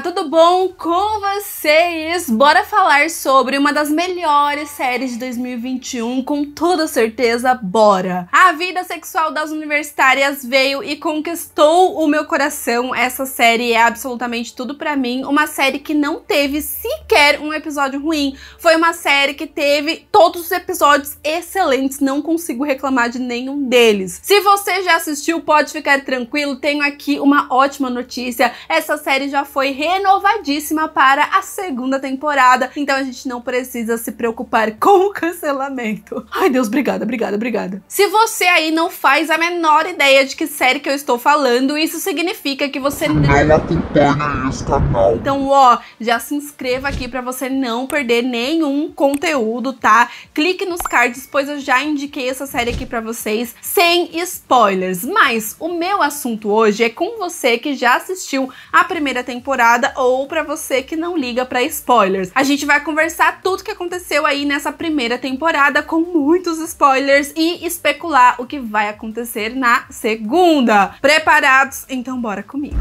Olá, tudo bom com vocês? Bora falar sobre uma das melhores séries de 2021, com toda certeza, bora! A vida sexual das universitárias veio e conquistou o meu coração. Essa série é absolutamente tudo para mim, uma série que não teve sequer um episódio ruim. Foi uma série que teve todos os episódios excelentes, não consigo reclamar de nenhum deles. Se você já assistiu, pode ficar tranquilo, tenho aqui uma ótima notícia. Essa série já foi re renovadíssima para a segunda temporada. Então a gente não precisa se preocupar com o cancelamento. Ai, Deus, obrigada, obrigada, obrigada. Se você aí não faz a menor ideia de que série que eu estou falando, isso significa que você não acompanha esse canal. Então, ó, já se inscreva aqui para você não perder nenhum conteúdo, tá? Clique nos cards, pois eu já indiquei essa série aqui para vocês sem spoilers. Mas o meu assunto hoje é com você que já assistiu a primeira temporada temporada ou para você que não liga para spoilers. A gente vai conversar tudo que aconteceu aí nessa primeira temporada com muitos spoilers e especular o que vai acontecer na segunda. Preparados? Então bora comigo.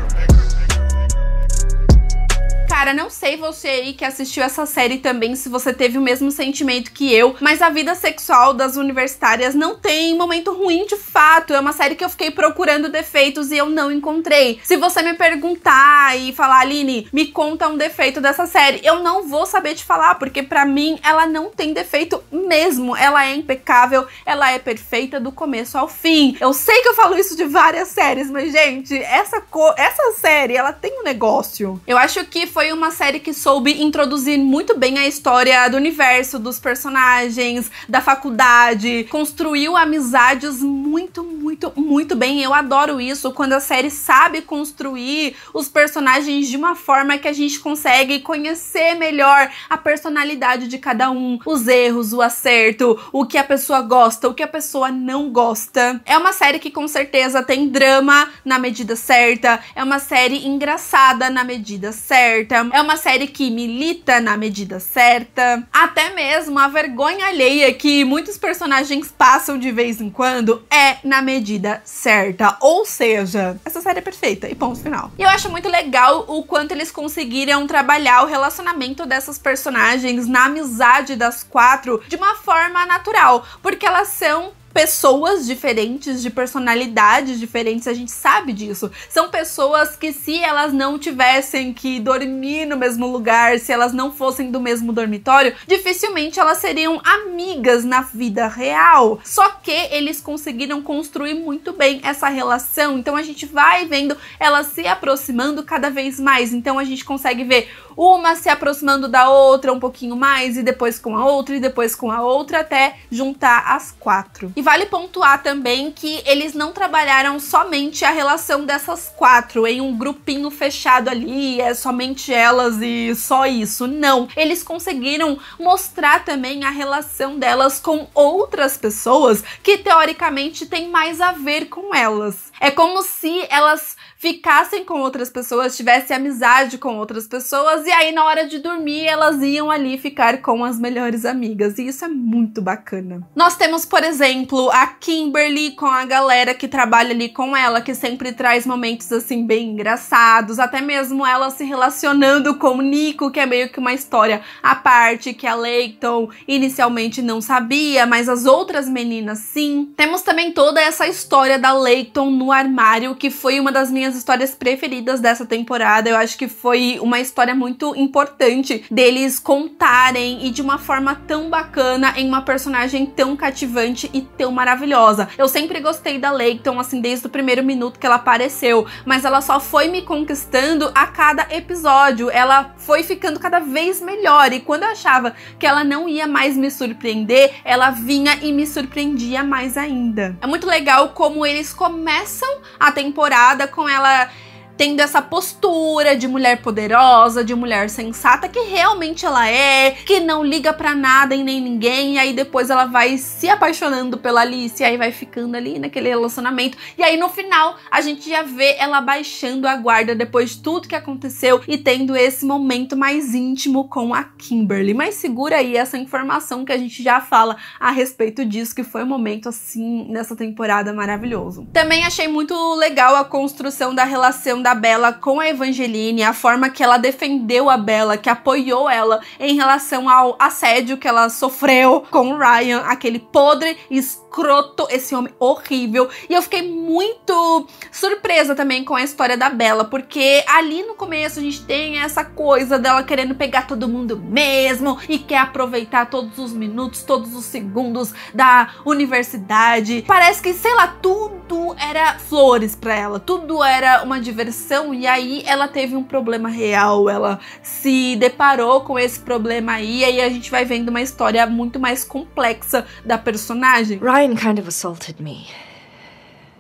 Cara, não sei você aí que assistiu essa série também se você teve o mesmo sentimento que eu, mas a vida sexual das universitárias não tem momento ruim de fato. É uma série que eu fiquei procurando defeitos e eu não encontrei. Se você me perguntar e falar, Aline, me conta um defeito dessa série, eu não vou saber te falar, porque para mim ela não tem defeito mesmo. Ela é impecável, ela é perfeita do começo ao fim. Eu sei que eu falo isso de várias séries, mas gente, essa essa série, ela tem um negócio. Eu acho que foi foi uma série que soube introduzir muito bem a história do universo, dos personagens, da faculdade, construiu amizades muito, muito, muito bem. Eu adoro isso quando a série sabe construir os personagens de uma forma que a gente consegue conhecer melhor a personalidade de cada um, os erros, o acerto, o que a pessoa gosta, o que a pessoa não gosta. É uma série que com certeza tem drama na medida certa, é uma série engraçada na medida certa certa, é uma série que milita na medida certa, até mesmo a vergonha alheia que muitos personagens passam de vez em quando é na medida certa. Ou seja, essa série é perfeita e ponto final. E eu acho muito legal o quanto eles conseguiram trabalhar o relacionamento dessas personagens na amizade das quatro de uma forma natural, porque elas são pessoas diferentes, de personalidades diferentes, a gente sabe disso. São pessoas que, se elas não tivessem que dormir no mesmo lugar, se elas não fossem do mesmo dormitório, dificilmente elas seriam amigas na vida real. Só que eles conseguiram construir muito bem essa relação, então a gente vai vendo ela se aproximando cada vez mais. Então a gente consegue ver uma se aproximando da outra um pouquinho mais, e depois com a outra, e depois com a outra, até juntar as quatro. E vale pontuar também que eles não trabalharam somente a relação dessas quatro em um grupinho fechado ali, é somente elas e só isso. Não. Eles conseguiram mostrar também a relação delas com outras pessoas que teoricamente tem mais a ver com elas. É como se elas ficassem com outras pessoas, tivessem amizade com outras pessoas e aí na hora de dormir elas iam ali ficar com as melhores amigas. E isso é muito bacana. Nós temos, por exemplo, a Kimberly com a galera que trabalha ali com ela, que sempre traz momentos assim bem engraçados, até mesmo ela se relacionando com o Nico, que é meio que uma história à parte que a Leighton inicialmente não sabia, mas as outras meninas sim. Temos também toda essa história da Leighton no armário, que foi uma das minhas histórias preferidas dessa temporada. Eu acho que foi uma história muito muito importante deles contarem e de uma forma tão bacana em uma personagem tão cativante e tão maravilhosa. Eu sempre gostei da Layton, assim, desde o primeiro minuto que ela apareceu, mas ela só foi me conquistando a cada episódio. Ela foi ficando cada vez melhor e quando eu achava que ela não ia mais me surpreender, ela vinha e me surpreendia mais ainda. É muito legal como eles começam a temporada com ela tendo essa postura de mulher poderosa, de mulher sensata que realmente ela é, que não liga para nada e nem ninguém, e aí depois ela vai se apaixonando pela Alice, e aí vai ficando ali naquele relacionamento. E aí no final a gente já vê ela baixando a guarda depois de tudo que aconteceu e tendo esse momento mais íntimo com a Kimberly. Mas segura aí essa informação que a gente já fala a respeito disso, que foi um momento assim nessa temporada maravilhoso. Também achei muito legal a construção da relação da Bela com a Evangeline, a forma que ela defendeu a Bela, que apoiou ela em relação ao assédio que ela sofreu com o Ryan, aquele podre escroto, esse homem horrível. E eu fiquei muito surpresa também com a história da Bela, porque ali no começo a gente tem essa coisa dela querendo pegar todo mundo mesmo e quer aproveitar todos os minutos, todos os segundos da universidade. Parece que, sei lá, tudo era flores para ela, tudo era uma diversão e aí ela teve um problema real, ela se deparou com esse problema aí, e aí a gente vai vendo uma história muito mais complexa da personagem. Ryan kind of assaulted me.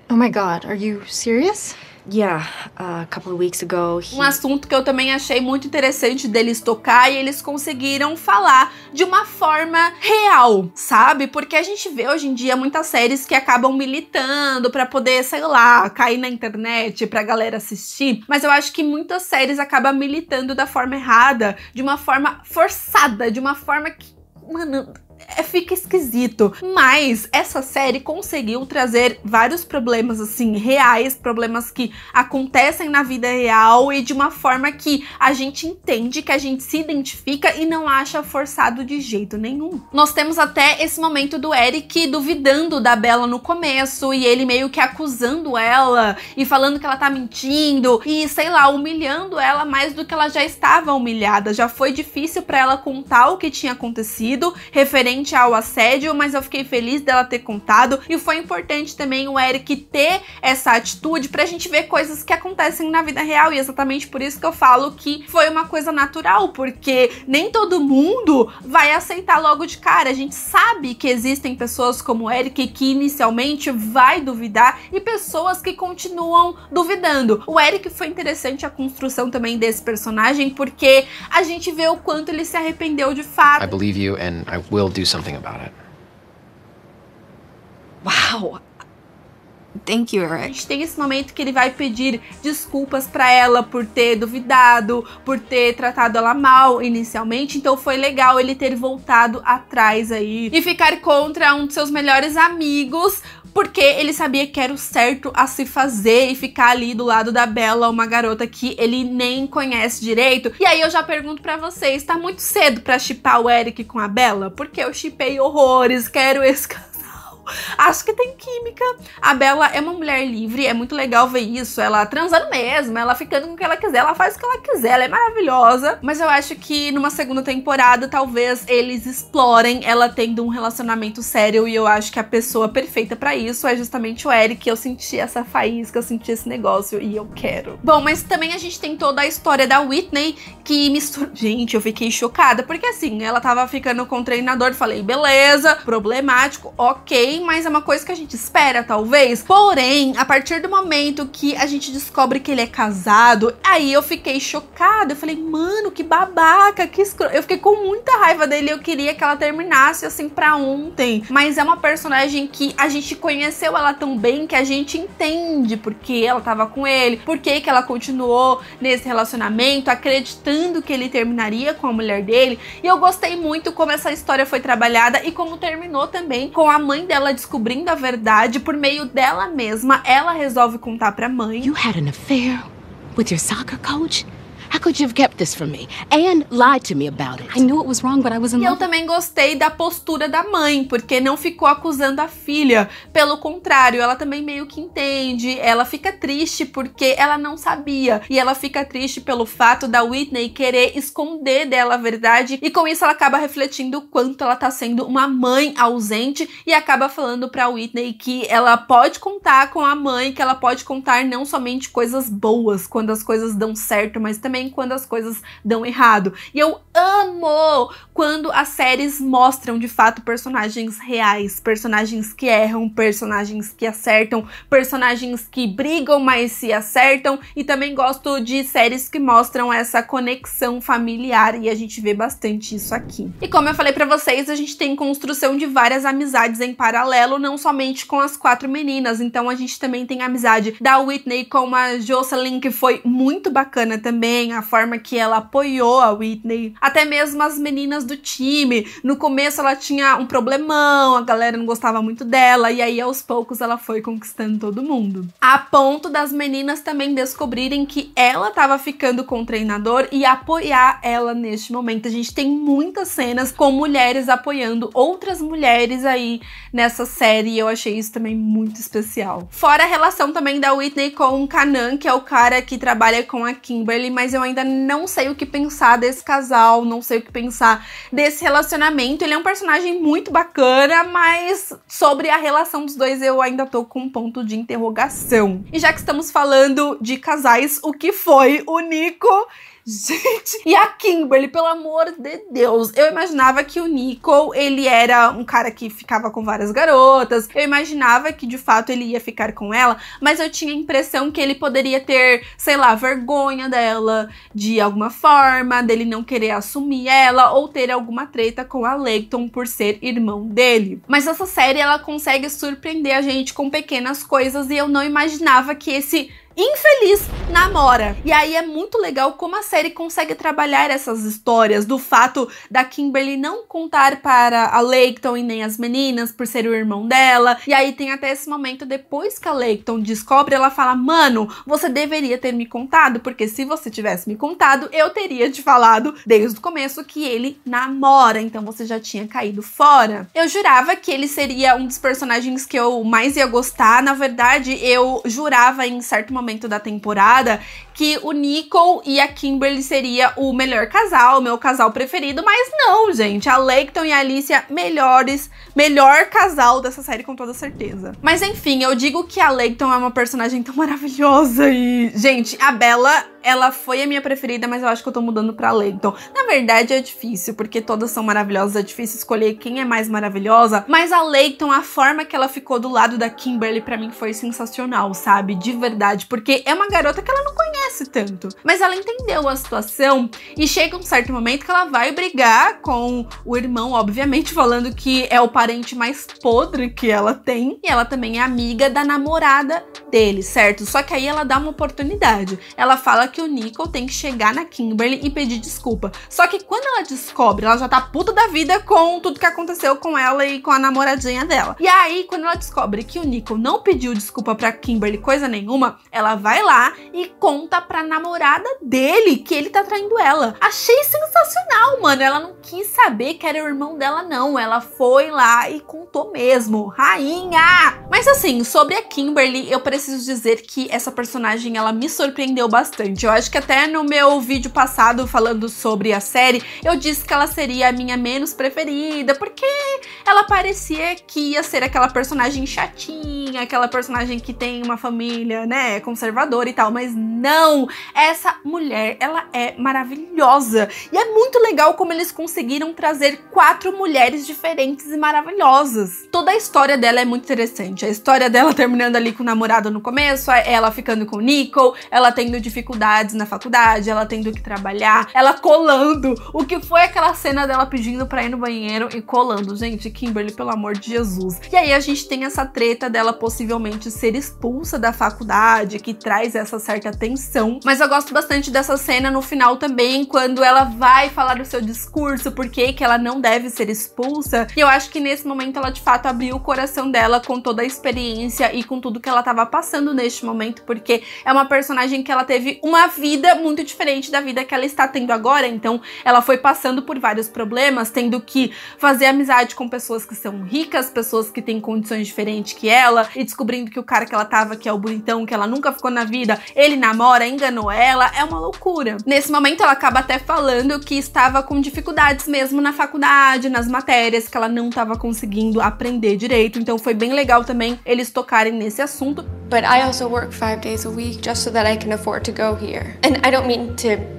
Oh my god, are you serious? yeah, a couple of weeks ago. He... Um assunto que eu também achei muito interessante deles tocar e eles conseguiram falar de uma forma real, sabe? Porque a gente vê hoje em dia muitas séries que acabam militando para poder, sei lá, cair na internet pra galera assistir, mas eu acho que muitas séries acabam militando da forma errada, de uma forma forçada, de uma forma que, mano, é, fica esquisito. Mas essa série conseguiu trazer vários problemas, assim, reais, problemas que acontecem na vida real e de uma forma que a gente entende, que a gente se identifica e não acha forçado de jeito nenhum. Nós temos até esse momento do Eric duvidando da Bella no começo e ele meio que acusando ela e falando que ela tá mentindo e sei lá, humilhando ela mais do que ela já estava humilhada. Já foi difícil para ela contar o que tinha acontecido, referente referente ao assédio, mas eu fiquei feliz dela ter contado e foi importante também o Eric ter essa atitude pra gente ver coisas que acontecem na vida real e exatamente por isso que eu falo que foi uma coisa natural, porque nem todo mundo vai aceitar logo de cara. A gente sabe que existem pessoas como o Eric que inicialmente vai duvidar e pessoas que continuam duvidando. O Eric foi interessante a construção também desse personagem porque a gente vê o quanto ele se arrependeu de fato. I believe you and I will do something about it. Wow. Thank you, Eric. A gente tem esse momento que ele vai pedir desculpas para ela por ter duvidado, por ter tratado ela mal inicialmente. Então foi legal ele ter voltado atrás aí e ficar contra um de seus melhores amigos porque ele sabia que era o certo a se fazer e ficar ali do lado da Bela, uma garota que ele nem conhece direito. E aí eu já pergunto para vocês, tá muito cedo para chipar o Eric com a Bela? Porque eu chipei horrores, quero esse Acho que tem química. A Bela é uma mulher livre, é muito legal ver isso. Ela transando mesmo, ela ficando com o que ela quiser, ela faz o que ela quiser, ela é maravilhosa. Mas eu acho que numa segunda temporada, talvez eles explorem ela tendo um relacionamento sério. E eu acho que a pessoa perfeita para isso é justamente o Eric. Eu senti essa faísca, eu senti esse negócio e eu quero. Bom, mas também a gente tem toda a história da Whitney que mistura. Gente, eu fiquei chocada, porque assim, ela tava ficando com o treinador, falei, beleza, problemático, ok ninguém, mas é uma coisa que a gente espera, talvez. Porém, a partir do momento que a gente descobre que ele é casado, aí eu fiquei chocada. Eu falei, mano, que babaca, que escroto. Eu fiquei com muita raiva dele. Eu queria que ela terminasse assim pra ontem. Mas é uma personagem que a gente conheceu ela tão bem que a gente entende porque ela tava com ele, por que ela continuou nesse relacionamento, acreditando que ele terminaria com a mulher dele. E eu gostei muito como essa história foi trabalhada e como terminou também com a mãe dela ela descobrindo a verdade por meio dela mesma, ela resolve contar pra mãe. You had an affair with your soccer coach? How could you have kept this from me and lied to me about it? I knew it was wrong, but I was in love. Eu também gostei da postura da mãe, porque não ficou acusando a filha. Pelo contrário, ela também meio que entende. Ela fica triste porque ela não sabia e ela fica triste pelo fato da Whitney querer esconder dela a verdade e com isso ela acaba refletindo o quanto ela tá sendo uma mãe ausente e acaba falando para Whitney que ela pode contar com a mãe, que ela pode contar não somente coisas boas quando as coisas dão certo, mas também também quando as coisas dão errado. E eu amo quando as séries mostram de fato personagens reais, personagens que erram, personagens que acertam, personagens que brigam, mas se acertam. E também gosto de séries que mostram essa conexão familiar e a gente vê bastante isso aqui. E como eu falei para vocês, a gente tem construção de várias amizades em paralelo, não somente com as quatro meninas. Então a gente também tem a amizade da Whitney com a Jocelyn, que foi muito bacana também a forma que ela apoiou a Whitney, até mesmo as meninas do time. No começo ela tinha um problemão, a galera não gostava muito dela, e aí aos poucos ela foi conquistando todo mundo. A ponto das meninas também descobrirem que ela estava ficando com o treinador e apoiar ela neste momento. A gente tem muitas cenas com mulheres apoiando outras mulheres aí nessa série, e eu achei isso também muito especial. Fora a relação também da Whitney com o Kanan, que é o cara que trabalha com a Kimberly, mas eu ainda não sei o que pensar desse casal, não sei o que pensar desse relacionamento. Ele é um personagem muito bacana, mas sobre a relação dos dois eu ainda tô com um ponto de interrogação. E já que estamos falando de casais, o que foi o Nico Gente, e a Kimberly, pelo amor de Deus. Eu imaginava que o Nicole, ele era um cara que ficava com várias garotas. Eu imaginava que de fato ele ia ficar com ela, mas eu tinha a impressão que ele poderia ter, sei lá, vergonha dela de alguma forma, dele não querer assumir ela ou ter alguma treta com a Layton por ser irmão dele. Mas essa série ela consegue surpreender a gente com pequenas coisas e eu não imaginava que esse infeliz namora. E aí é muito legal como a série consegue trabalhar essas histórias do fato da Kimberly não contar para a Leighton e nem as meninas por ser o irmão dela. E aí tem até esse momento depois que a Leighton descobre, ela fala: "Mano, você deveria ter me contado, porque se você tivesse me contado, eu teria te falado desde o começo que ele namora, então você já tinha caído fora". Eu jurava que ele seria um dos personagens que eu mais ia gostar, na verdade, eu jurava em certo momento momento da temporada que o Nicole e a Kimberly seria o melhor casal, o meu casal preferido, mas não, gente. A Layton e a Alicia, melhores, melhor casal dessa série com toda certeza. Mas enfim, eu digo que a Layton é uma personagem tão maravilhosa e, gente, a Bella, ela foi a minha preferida, mas eu acho que eu tô mudando pra Layton. Na verdade é difícil, porque todas são maravilhosas, é difícil escolher quem é mais maravilhosa, mas a Layton a forma que ela ficou do lado da Kimberly para mim foi sensacional, sabe? De verdade, porque é uma garota que ela não conhece conhece tanto. Mas ela entendeu a situação e chega um certo momento que ela vai brigar com o irmão, obviamente, falando que é o parente mais podre que ela tem. E ela também é amiga da namorada dele, certo? Só que aí ela dá uma oportunidade. Ela fala que o Nicole tem que chegar na Kimberly e pedir desculpa. Só que quando ela descobre, ela já tá puta da vida com tudo que aconteceu com ela e com a namoradinha dela. E aí, quando ela descobre que o Nicole não pediu desculpa pra Kimberly coisa nenhuma, ela vai lá e conta contar pra namorada dele que ele tá traindo ela. Achei sensacional, mano. Ela não quis saber que era o irmão dela, não. Ela foi lá e contou mesmo. Rainha! Mas assim, sobre a Kimberly, eu preciso dizer que essa personagem, ela me surpreendeu bastante. Eu acho que até no meu vídeo passado, falando sobre a série, eu disse que ela seria a minha menos preferida, porque ela parecia que ia ser aquela personagem chatinha, aquela personagem que tem uma família, né, conservadora e tal, mas não! Não! Essa mulher, ela é maravilhosa. E é muito legal como eles conseguiram trazer quatro mulheres diferentes e maravilhosas. Toda a história dela é muito interessante. A história dela terminando ali com o namorado no começo, é ela ficando com o Nicole, ela tendo dificuldades na faculdade, ela tendo que trabalhar, ela colando. O que foi aquela cena dela pedindo pra ir no banheiro e colando? Gente, Kimberly, pelo amor de Jesus. E aí a gente tem essa treta dela possivelmente ser expulsa da faculdade, que traz essa certa tensão ação. Mas eu gosto bastante dessa cena no final também, quando ela vai falar o seu discurso, por que ela não deve ser expulsa. E eu acho que nesse momento ela de fato abriu o coração dela com toda a experiência e com tudo que ela estava passando neste momento, porque é uma personagem que ela teve uma vida muito diferente da vida que ela está tendo agora. Então ela foi passando por vários problemas, tendo que fazer amizade com pessoas que são ricas, pessoas que têm condições diferentes que ela, e descobrindo que o cara que ela tava, que é o bonitão, que ela nunca ficou na vida, ele namora, enganou ela, é uma loucura. Nesse momento, ela acaba até falando que estava com dificuldades mesmo na faculdade, nas matérias, que ela não estava conseguindo aprender direito. Então foi bem legal também eles tocarem nesse assunto. But I also work five days a week just so that I can afford to go here. And I don't mean to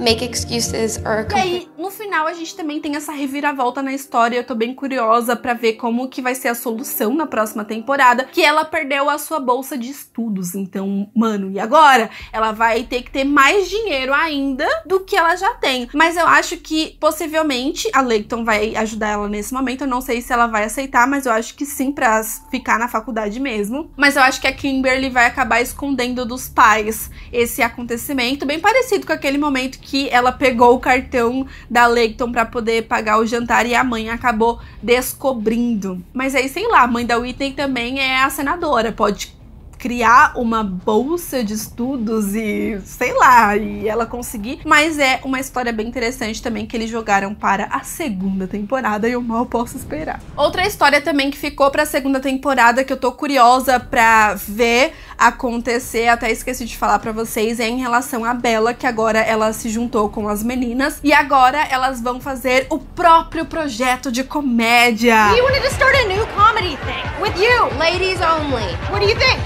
make excuses or E aí, no final a gente também tem essa reviravolta na história, eu tô bem curiosa para ver como que vai ser a solução na próxima temporada, que ela perdeu a sua bolsa de estudos. Então, mano, e agora? Ela vai ter que ter mais dinheiro ainda do que ela já tem. Mas eu acho que possivelmente a Leighton vai ajudar ela nesse momento. Eu não sei se ela vai aceitar, mas eu acho que sim para ficar na faculdade mesmo. Mas eu acho que a Kimberly vai acabar escondendo dos pais esse acontecimento, bem parecido com aquele momento que que ela pegou o cartão da Leighton para poder pagar o jantar e a mãe acabou descobrindo. Mas aí, sei lá, a mãe da Whitney também é a senadora, pode criar uma bolsa de estudos e sei lá, e ela conseguir. Mas é uma história bem interessante também que eles jogaram para a segunda temporada e eu mal posso esperar. Outra história também que ficou para a segunda temporada que eu tô curiosa para ver acontecer. Até esqueci de falar para vocês, é em relação à Bela, que agora ela se juntou com as meninas e agora elas vão fazer o próprio projeto de comédia. wanted to start a new comedy thing with you, ladies only. What do you think?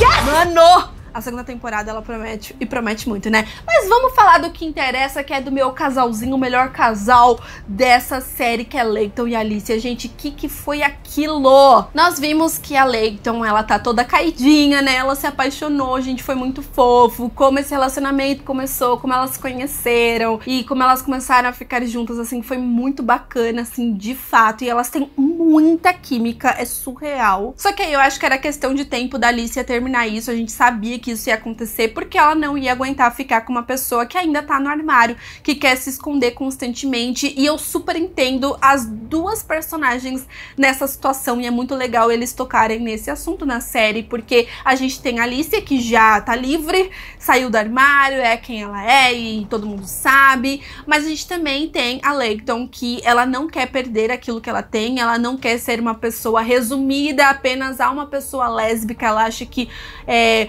Yes! Mano! A segunda temporada ela promete e promete muito, né? Mas vamos falar do que interessa, que é do meu casalzinho, o melhor casal dessa série que é Leighton e Alicia. Gente, que que foi aquilo? Nós vimos que a Leighton, ela tá toda caidinha, né? Ela se apaixonou, gente, foi muito fofo. Como esse relacionamento começou, como elas se conheceram e como elas começaram a ficar juntas, assim, foi muito bacana, assim, de fato. E elas têm muita química, é surreal. Só que aí eu acho que era questão de tempo da Alicia terminar isso. A gente sabia que que isso ia acontecer, porque ela não ia aguentar ficar com uma pessoa que ainda tá no armário, que quer se esconder constantemente. E eu super entendo as duas personagens nessa situação, e é muito legal eles tocarem nesse assunto na série, porque a gente tem a Alicia, que já tá livre, saiu do armário, é quem ela é e todo mundo sabe, mas a gente também tem a Layton que ela não quer perder aquilo que ela tem, ela não quer ser uma pessoa resumida apenas a uma pessoa lésbica, ela acha que é,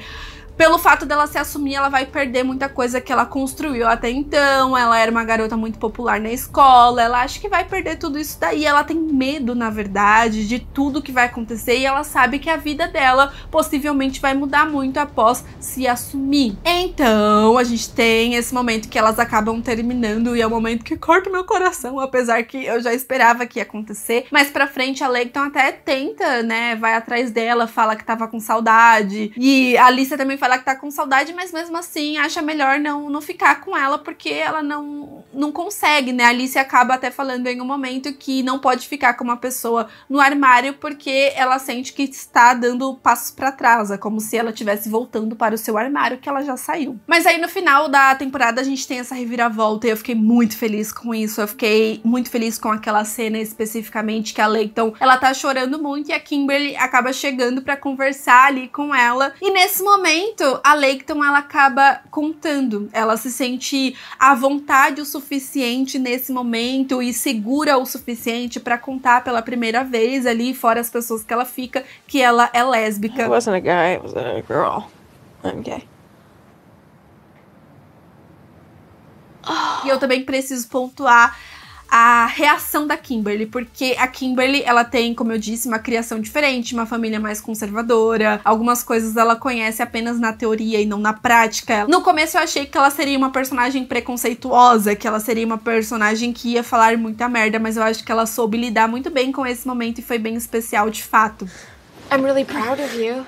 pelo fato dela se assumir, ela vai perder muita coisa que ela construiu até então. Ela era uma garota muito popular na escola, ela acha que vai perder tudo isso daí. Ela tem medo, na verdade, de tudo que vai acontecer e ela sabe que a vida dela possivelmente vai mudar muito após se assumir. Então, a gente tem esse momento que elas acabam terminando e é o momento que corta meu coração, apesar que eu já esperava que ia acontecer. Mais pra frente, a Leighton até tenta, né? Vai atrás dela, fala que tava com saudade. E a Alicia também fala ela tá com saudade, mas mesmo assim acha melhor não, não ficar com ela porque ela não, não consegue, né? A Alice acaba até falando em um momento que não pode ficar com uma pessoa no armário porque ela sente que está dando passos para trás, é como se ela estivesse voltando para o seu armário que ela já saiu. Mas aí no final da temporada a gente tem essa reviravolta e eu fiquei muito feliz com isso. Eu fiquei muito feliz com aquela cena especificamente que a Leighton, então, ela tá chorando muito e a Kimberly acaba chegando para conversar ali com ela. E nesse momento muito, a Leighton ela acaba contando. Ela se sente à vontade o suficiente nesse momento e segura o suficiente para contar pela primeira vez ali, fora as pessoas que ela fica, que ela é lésbica. I wasn't a guy, I was a girl. I'm gay. E eu também preciso pontuar a reação da Kimberly, porque a Kimberly, ela tem, como eu disse, uma criação diferente, uma família mais conservadora, algumas coisas ela conhece apenas na teoria e não na prática. No começo eu achei que ela seria uma personagem preconceituosa, que ela seria uma personagem que ia falar muita merda, mas eu acho que ela soube lidar muito bem com esse momento e foi bem especial de fato. I'm really proud of you.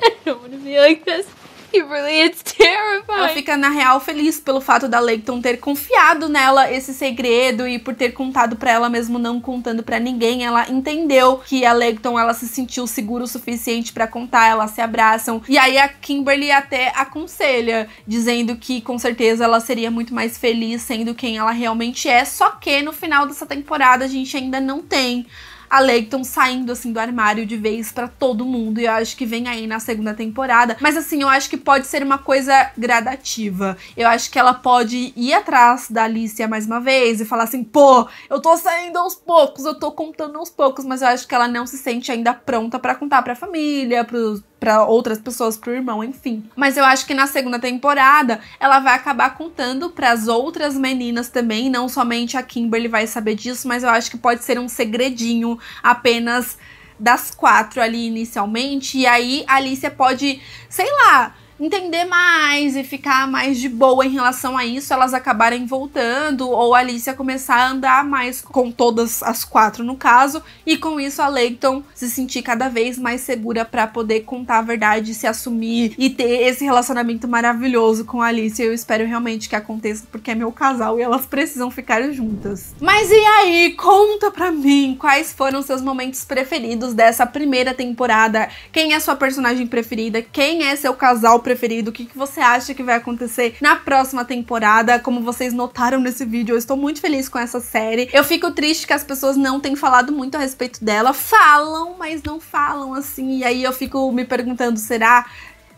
I don't want to be like this. Kimberly, it's é terrifying. Ela fica, na real, feliz pelo fato da Legton ter confiado nela esse segredo e por ter contado para ela mesmo não contando para ninguém. Ela entendeu que a Legton ela se sentiu segura o suficiente para contar, elas se abraçam. E aí a Kimberly até aconselha, dizendo que com certeza ela seria muito mais feliz sendo quem ela realmente é. Só que no final dessa temporada a gente ainda não tem a Leighton saindo assim do armário de vez para todo mundo. E eu acho que vem aí na segunda temporada. Mas assim, eu acho que pode ser uma coisa gradativa. Eu acho que ela pode ir atrás da Alicia mais uma vez e falar assim: pô, eu tô saindo aos poucos, eu tô contando aos poucos, mas eu acho que ela não se sente ainda pronta para contar pra família, pros para outras pessoas, pro irmão, enfim. Mas eu acho que na segunda temporada ela vai acabar contando para as outras meninas também, não somente a Kimberly vai saber disso, mas eu acho que pode ser um segredinho apenas das quatro ali inicialmente, e aí a Alicia pode, sei lá, entender mais e ficar mais de boa em relação a isso, elas acabarem voltando, ou a Alicia começar a andar mais com todas as quatro no caso, e com isso a Leighton se sentir cada vez mais segura para poder contar a verdade, se assumir e ter esse relacionamento maravilhoso com a Alicia. Eu espero realmente que aconteça, porque é meu casal e elas precisam ficar juntas. Mas e aí? Conta pra mim quais foram seus momentos preferidos dessa primeira temporada. Quem é sua personagem preferida? Quem é seu casal preferido? preferido, o que, que você acha que vai acontecer na próxima temporada. Como vocês notaram nesse vídeo, eu estou muito feliz com essa série. Eu fico triste que as pessoas não têm falado muito a respeito dela. Falam, mas não falam assim. E aí eu fico me perguntando: será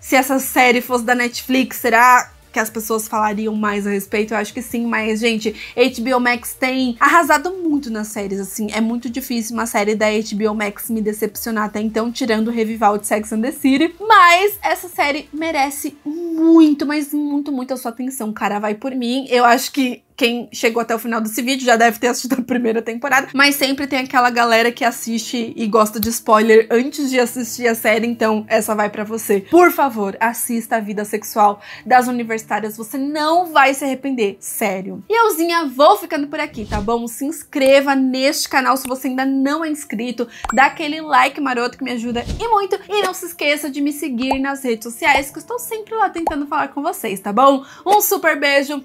se essa série fosse da Netflix? Será que as pessoas falariam mais a respeito, eu acho que sim, mas, gente, HBO Max tem arrasado muito nas séries, assim. É muito difícil uma série da HBO Max me decepcionar até então, tirando o revival de Sex and the City. Mas essa série merece muito, mas muito, muito a sua atenção, cara. Vai por mim. Eu acho que quem chegou até o final desse vídeo já deve ter assistido a primeira temporada, mas sempre tem aquela galera que assiste e gosta de spoiler antes de assistir a série, então essa vai para você. Por favor, assista a vida sexual das universitárias, você não vai se arrepender, sério. E euzinha, vou ficando por aqui, tá bom? Se inscreva neste canal se você ainda não é inscrito, dá aquele like maroto que me ajuda e muito, e não se esqueça de me seguir nas redes sociais, que eu estou sempre lá tentando falar com vocês, tá bom? Um super beijo!